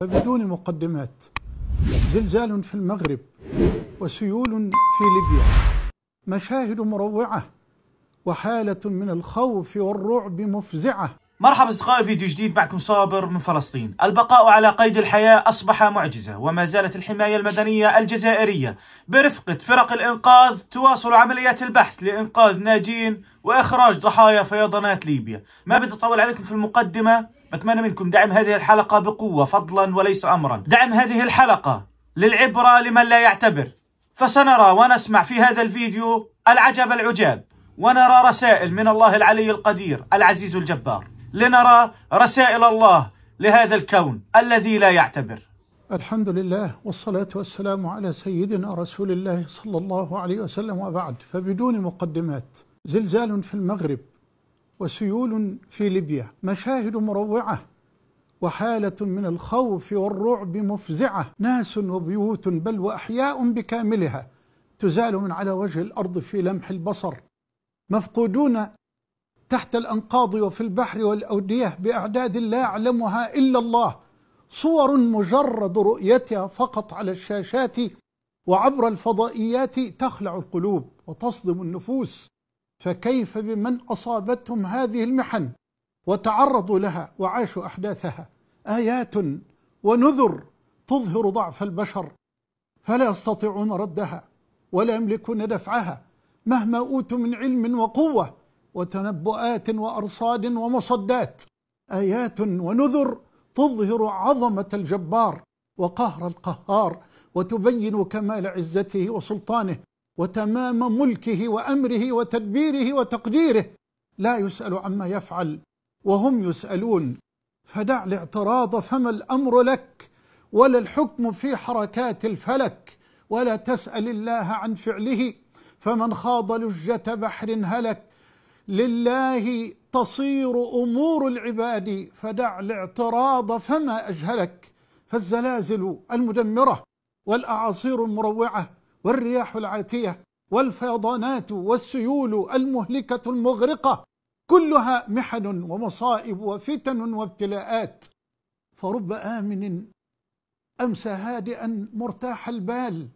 فبدون مقدمات زلزال في المغرب وسيول في ليبيا مشاهد مروعة وحالة من الخوف والرعب مفزعة مرحبا اصدقائي فيديو جديد معكم صابر من فلسطين البقاء على قيد الحياة أصبح معجزة وما زالت الحماية المدنية الجزائرية برفقة فرق الإنقاذ تواصل عمليات البحث لإنقاذ ناجين وإخراج ضحايا فيضانات ليبيا ما بدي أطول عليكم في المقدمة أتمنى منكم دعم هذه الحلقة بقوة فضلا وليس أمرا دعم هذه الحلقة للعبرة لمن لا يعتبر فسنرى ونسمع في هذا الفيديو العجب العجاب ونرى رسائل من الله العلي القدير العزيز الجبار لنرى رسائل الله لهذا الكون الذي لا يعتبر الحمد لله والصلاة والسلام على سيدنا رسول الله صلى الله عليه وسلم وبعد فبدون مقدمات زلزال في المغرب وسيول في ليبيا مشاهد مروعة وحالة من الخوف والرعب مفزعة ناس وبيوت بل وأحياء بكاملها تزال من على وجه الأرض في لمح البصر مفقودون تحت الأنقاض وفي البحر والأودية بأعداد لا يعلمها إلا الله صور مجرد رؤيتها فقط على الشاشات وعبر الفضائيات تخلع القلوب وتصدم النفوس فكيف بمن أصابتهم هذه المحن وتعرضوا لها وعاشوا أحداثها آيات ونذر تظهر ضعف البشر فلا يستطيعون ردها ولا يملكون دفعها مهما أوتوا من علم وقوة وتنبؤات وأرصاد ومصدات آيات ونذر تظهر عظمة الجبار وقهر القهار وتبين كمال عزته وسلطانه وتمام ملكه وأمره وتدبيره وتقديره لا يسأل عما يفعل وهم يسألون فدع الاعتراض فما الأمر لك ولا الحكم في حركات الفلك ولا تسأل الله عن فعله فمن خاض لجة بحر هلك لله تصير أمور العباد فدع الاعتراض فما أجهلك فالزلازل المدمرة والأعاصير المروعة والرياح العاتية والفيضانات والسيول المهلكة المغرقة كلها محن ومصائب وفتن وابتلاءات فرب آمن أمسى هادئا مرتاح البال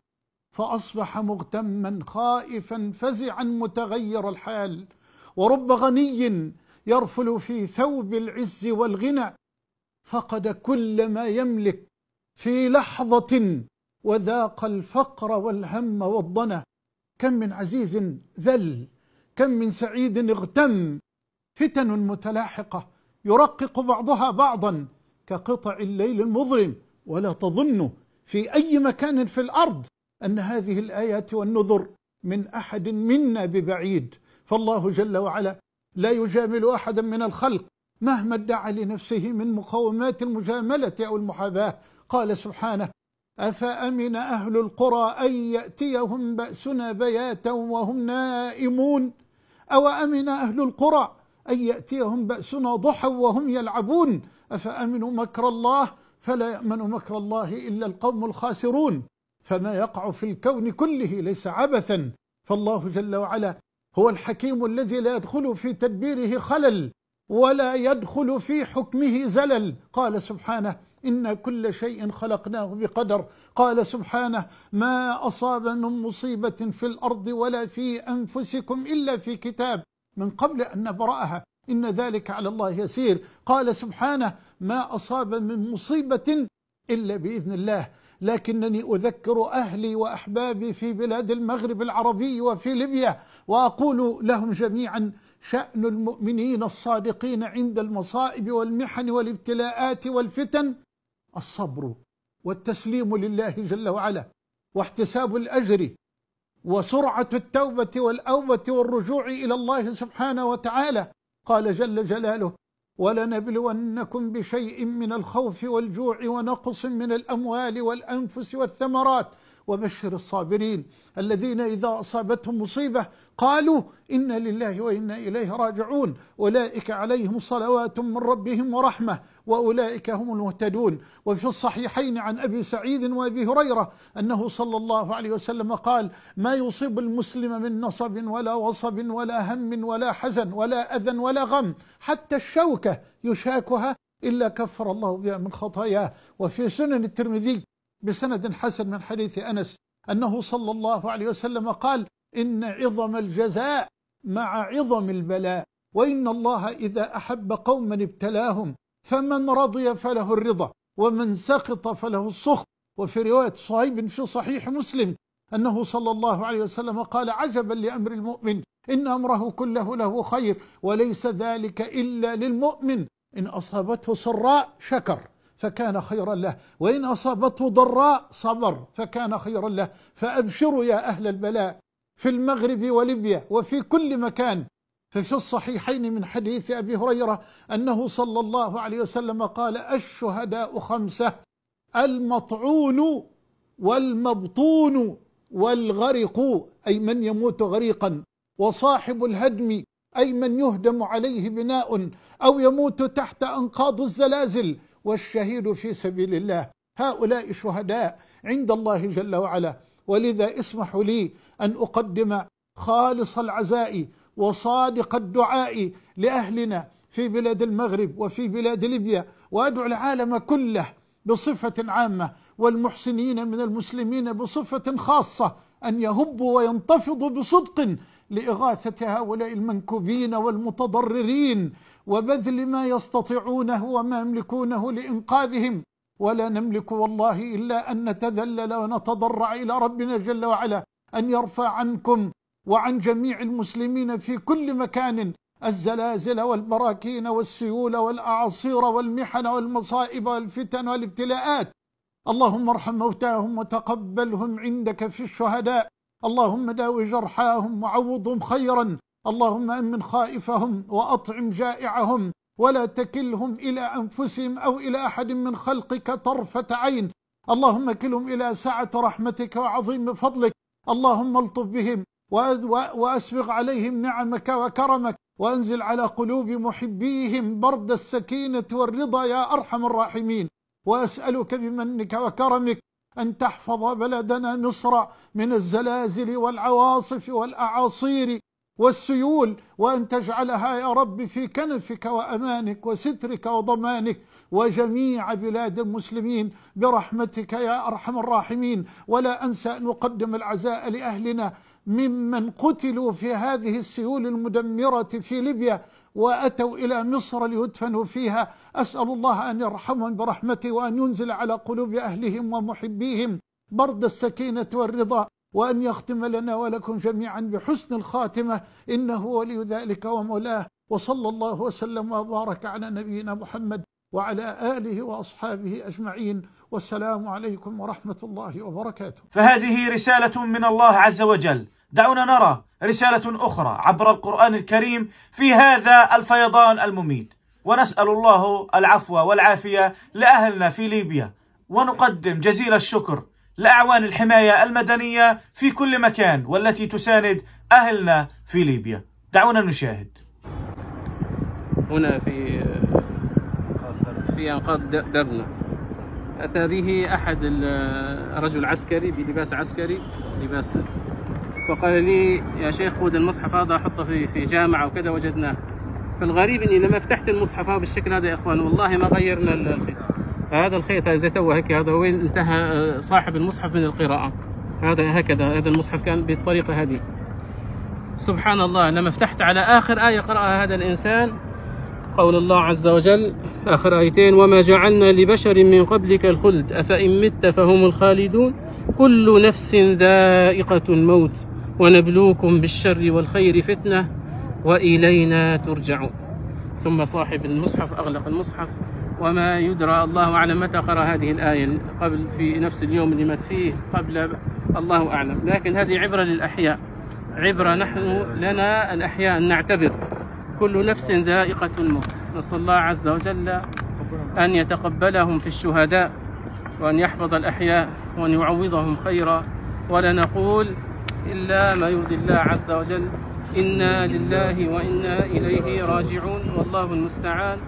فأصبح مغتما خائفا فزعا متغير الحال ورب غني يرفل في ثوب العز والغنى فقد كل ما يملك في لحظة وذاق الفقر والهم والضنى كم من عزيز ذل كم من سعيد اغتم فتن متلاحقة يرقق بعضها بعضا كقطع الليل المظلم ولا تظن في أي مكان في الأرض أن هذه الآيات والنذر من أحد منا ببعيد فالله جل وعلا لا يجامل أحدا من الخلق مهما ادعى لنفسه من مقومات المجاملة أو المحاباة قال سبحانه أفأمن أهل القرى أن يأتيهم بأسنا بياتا وهم نائمون أو أمن أهل القرى أن يأتيهم بأسنا ضحى وهم يلعبون أفأمنوا مكر الله فلا يأمن مكر الله إلا القوم الخاسرون فما يقع في الكون كله ليس عبثا فالله جل وعلا هو الحكيم الذي لا يدخل في تدبيره خلل ولا يدخل في حكمه زلل قال سبحانه إن كل شيء خلقناه بقدر قال سبحانه ما أصاب من مصيبة في الأرض ولا في أنفسكم إلا في كتاب من قبل أن نبرأها إن ذلك على الله يسير قال سبحانه ما أصاب من مصيبة إلا بإذن الله لكنني أذكر أهلي وأحبابي في بلاد المغرب العربي وفي ليبيا وأقول لهم جميعا شأن المؤمنين الصادقين عند المصائب والمحن والابتلاءات والفتن الصبر والتسليم لله جل وعلا واحتساب الأجر وسرعة التوبة والأوبة والرجوع إلى الله سبحانه وتعالى قال جل جلاله ولنبلونكم بشيء من الخوف والجوع ونقص من الأموال والأنفس والثمرات وبشر الصابرين الذين إذا أصابتهم مصيبة قالوا إنا لله وإنا إليه راجعون أولئك عليهم صلوات من ربهم ورحمة وأولئك هم المهتدون وفي الصحيحين عن أبي سعيد وأبي هريرة أنه صلى الله عليه وسلم قال ما يصيب المسلم من نصب ولا وصب ولا هم ولا حزن ولا أذى ولا غم حتى الشوكة يشاكها إلا كفر الله بها من خطاياه وفي سنن الترمذي بسند حسن من حديث أنس أنه صلى الله عليه وسلم قال إن عظم الجزاء مع عظم البلاء وإن الله إذا أحب قوما ابتلاهم فمن رضي فله الرضا ومن سخط فله السخط وفي رواية صهيب في صحيح مسلم أنه صلى الله عليه وسلم قال عجبا لأمر المؤمن إن أمره كله له خير وليس ذلك إلا للمؤمن إن أصابته سراء شكر فكان خيرا له وإن أصابته ضراء صبر فكان خيرا له فأبشروا يا أهل البلاء في المغرب وليبيا وفي كل مكان ففي الصحيحين من حديث أبي هريرة أنه صلى الله عليه وسلم قال الشهداء خمسة المطعون والمبطون والغرق أي من يموت غريقا وصاحب الهدم أي من يهدم عليه بناء أو يموت تحت أنقاض الزلازل والشهيد في سبيل الله هؤلاء شهداء عند الله جل وعلا ولذا اسمحوا لي أن أقدم خالص العزاء وصادق الدعاء لأهلنا في بلاد المغرب وفي بلاد ليبيا وأدعو العالم كله بصفة عامة والمحسنين من المسلمين بصفة خاصة أن يهبوا وينتفضوا بصدق لإغاثة هؤلاء المنكوبين والمتضررين وبذل ما يستطيعونه وما يملكونه لإنقاذهم ولا نملك والله إلا أن نتذلل ونتضرع إلى ربنا جل وعلا أن يرفع عنكم وعن جميع المسلمين في كل مكان الزلازل والبراكين والسيول والأعاصير والمحن والمصائب والفتن والابتلاءات اللهم ارحم موتاهم وتقبلهم عندك في الشهداء اللهم داوي جرحاهم وعوضهم خيرا اللهم أمن خائفهم وأطعم جائعهم ولا تكلهم إلى أنفسهم أو إلى أحد من خلقك طرفة عين اللهم كلهم إلى سعة رحمتك وعظيم فضلك اللهم الطف بهم وأسبغ عليهم نعمك وكرمك وأنزل على قلوب محبيهم برد السكينة والرضا يا أرحم الراحمين وأسألك بمنك وكرمك أن تحفظ بلدنا مصر من الزلازل والعواصف والأعاصير والسيول وأن تجعلها يا رب في كنفك وأمانك وسترك وضمانك وجميع بلاد المسلمين برحمتك يا أرحم الراحمين ولا أنسى أن أقدم العزاء لأهلنا ممن قتلوا في هذه السيول المدمرة في ليبيا وأتوا إلى مصر ليدفنوا فيها أسأل الله أن يرحمهم برحمته وأن ينزل على قلوب أهلهم ومحبيهم برد السكينة والرضا وأن يختم لنا ولكم جميعا بحسن الخاتمة إنه ولي ذلك ومولاه وصلى الله وسلم وبارك على نبينا محمد وعلى آله وأصحابه أجمعين والسلام عليكم ورحمة الله وبركاته فهذه رسالة من الله عز وجل دعونا نرى رسالة أخرى عبر القرآن الكريم في هذا الفيضان المميت ونسأل الله العفو والعافية لأهلنا في ليبيا ونقدم جزيل الشكر لأعوان الحماية المدنية في كل مكان والتي تساند أهلنا في ليبيا دعونا نشاهد هنا في في أنقاض درنا أتى به أحد رجل عسكري بلباس عسكري لباس فقال لي يا شيخ خذ المصحف هذا حطه في في جامعة وكذا وجدناه فالغريب اني لما فتحت المصحف هذا بالشكل هذا يا اخوان والله ما غيرنا الخطاب هذا الخيط زي تو هيك هذا وين انتهى آه، صاحب المصحف من القراءة هذا هكذا هذا المصحف كان بالطريقة هذه سبحان الله لما فتحت على آخر آية قرأها هذا الإنسان قول الله عز وجل آخر آيتين وما جعلنا لبشر من قبلك الخلد أفإن مت فهم الخالدون كل نفس ذائقة الموت ونبلوكم بالشر والخير فتنة وإلينا ترجعون ثم صاحب المصحف أغلق المصحف وما يدرى الله أعلم متى قرأ هذه الآية قبل في نفس اليوم اللي مات فيه قبل الله أعلم لكن هذه عبرة للأحياء عبرة نحن لنا الأحياء أن نعتبر كل نفس ذائقة الموت نسأل الله عز وجل أن يتقبلهم في الشهداء وأن يحفظ الأحياء وأن يعوضهم خيرا ولا نقول إلا ما يرضي الله عز وجل إنا لله وإنا إليه راجعون والله المستعان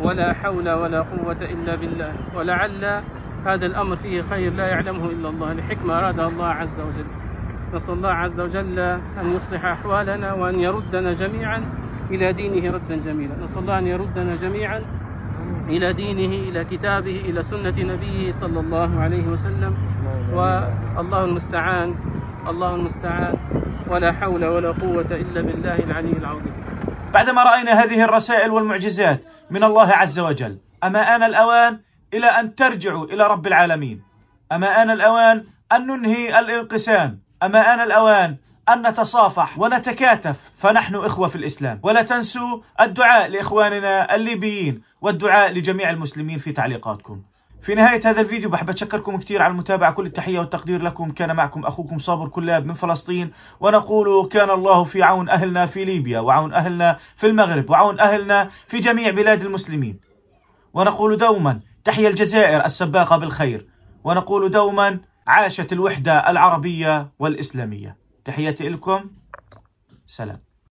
ولا حول ولا قوة إلا بالله ولعل هذا الأمر فيه خير لا يعلمه إلا الله لحكمة أرادها الله عز وجل نسأل الله عز وجل أن يصلح أحوالنا وأن يردنا جميعا إلى دينه ردا جميلا نسأل الله أن يردنا جميعا إلى دينه إلى كتابه إلى سنة نبيه صلى الله عليه وسلم والله المستعان الله المستعان ولا حول ولا قوة إلا بالله العلي العظيم بعدما رأينا هذه الرسائل والمعجزات من الله عز وجل أما آن الأوان إلى أن ترجعوا إلى رب العالمين أما آن الأوان أن ننهي الانقسام أما آن الأوان أن نتصافح ونتكاتف فنحن إخوة في الإسلام ولا تنسوا الدعاء لإخواننا الليبيين والدعاء لجميع المسلمين في تعليقاتكم في نهاية هذا الفيديو بحب أشكركم كثير على المتابعة كل التحية والتقدير لكم كان معكم أخوكم صابر كلاب من فلسطين ونقول كان الله في عون أهلنا في ليبيا وعون أهلنا في المغرب وعون أهلنا في جميع بلاد المسلمين ونقول دوما تحيا الجزائر السباقة بالخير ونقول دوما عاشت الوحدة العربية والإسلامية تحياتي لكم سلام